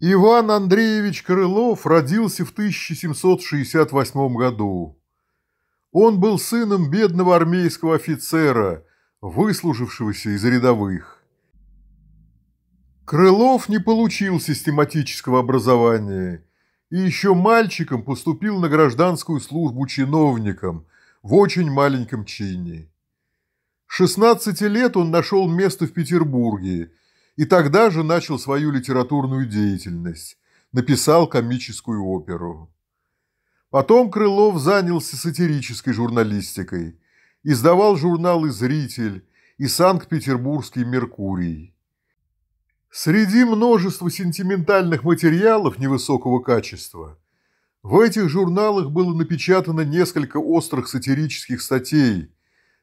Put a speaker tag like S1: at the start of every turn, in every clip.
S1: Иван Андреевич Крылов родился в 1768 году. Он был сыном бедного армейского офицера, выслужившегося из рядовых. Крылов не получил систематического образования и еще мальчиком поступил на гражданскую службу чиновником в очень маленьком чине. 16 лет он нашел место в Петербурге – и тогда же начал свою литературную деятельность, написал комическую оперу. Потом Крылов занялся сатирической журналистикой, издавал журналы «Зритель» и «Санкт-Петербургский Меркурий». Среди множества сентиментальных материалов невысокого качества в этих журналах было напечатано несколько острых сатирических статей,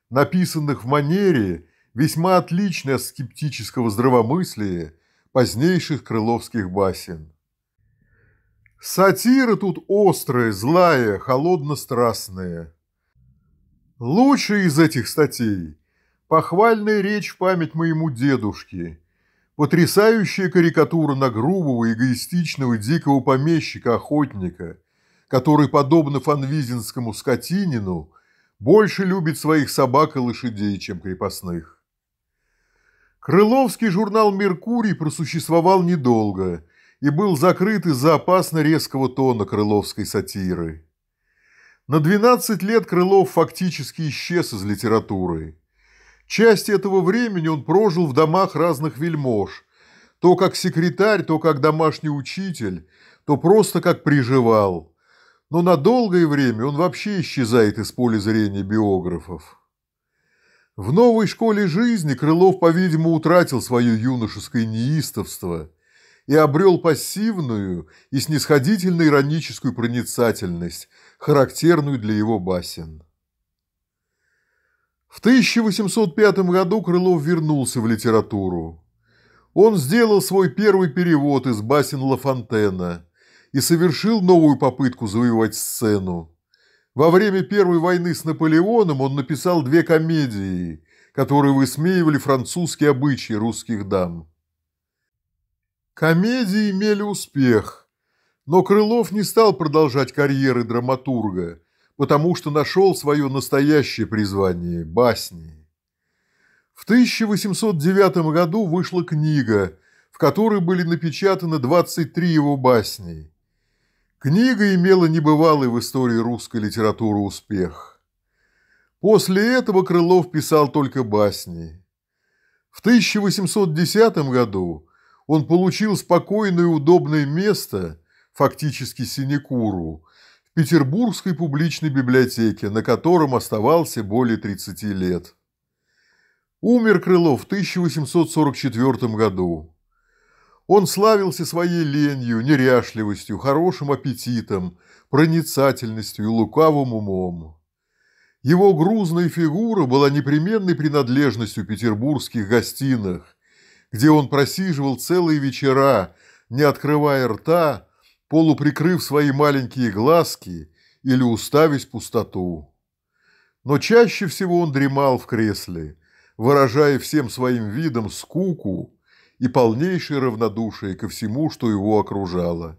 S1: написанных в манере, весьма отличны от скептического здравомыслия позднейших крыловских басен. Сатира тут острая, злая, холодно-страстная. Лучшая из этих статей – похвальная речь в память моему дедушке, потрясающая карикатура на грубого, эгоистичного, дикого помещика-охотника, который, подобно фанвизинскому скотинину, больше любит своих собак и лошадей, чем крепостных. Крыловский журнал «Меркурий» просуществовал недолго и был закрыт из-за опасно резкого тона крыловской сатиры. На 12 лет Крылов фактически исчез из литературы. Часть этого времени он прожил в домах разных вельмож, то как секретарь, то как домашний учитель, то просто как приживал. Но на долгое время он вообще исчезает из поля зрения биографов. В новой школе жизни Крылов, по-видимому, утратил свое юношеское неистовство и обрел пассивную и снисходительно-ироническую проницательность, характерную для его басен. В 1805 году Крылов вернулся в литературу. Он сделал свой первый перевод из басен Лафонтена и совершил новую попытку завоевать сцену во время Первой войны с Наполеоном он написал две комедии, которые высмеивали французские обычаи русских дам. Комедии имели успех, но Крылов не стал продолжать карьеры драматурга, потому что нашел свое настоящее призвание – басни. В 1809 году вышла книга, в которой были напечатаны 23 его басни – Книга имела небывалый в истории русской литературы успех. После этого Крылов писал только басни. В 1810 году он получил спокойное и удобное место, фактически синекуру, в Петербургской публичной библиотеке, на котором оставался более 30 лет. Умер Крылов в 1844 году. Он славился своей ленью, неряшливостью, хорошим аппетитом, проницательностью и лукавым умом. Его грузная фигура была непременной принадлежностью петербургских гостинах, где он просиживал целые вечера, не открывая рта, полуприкрыв свои маленькие глазки или уставясь пустоту. Но чаще всего он дремал в кресле, выражая всем своим видом скуку и полнейшее равнодушие ко всему, что его окружало.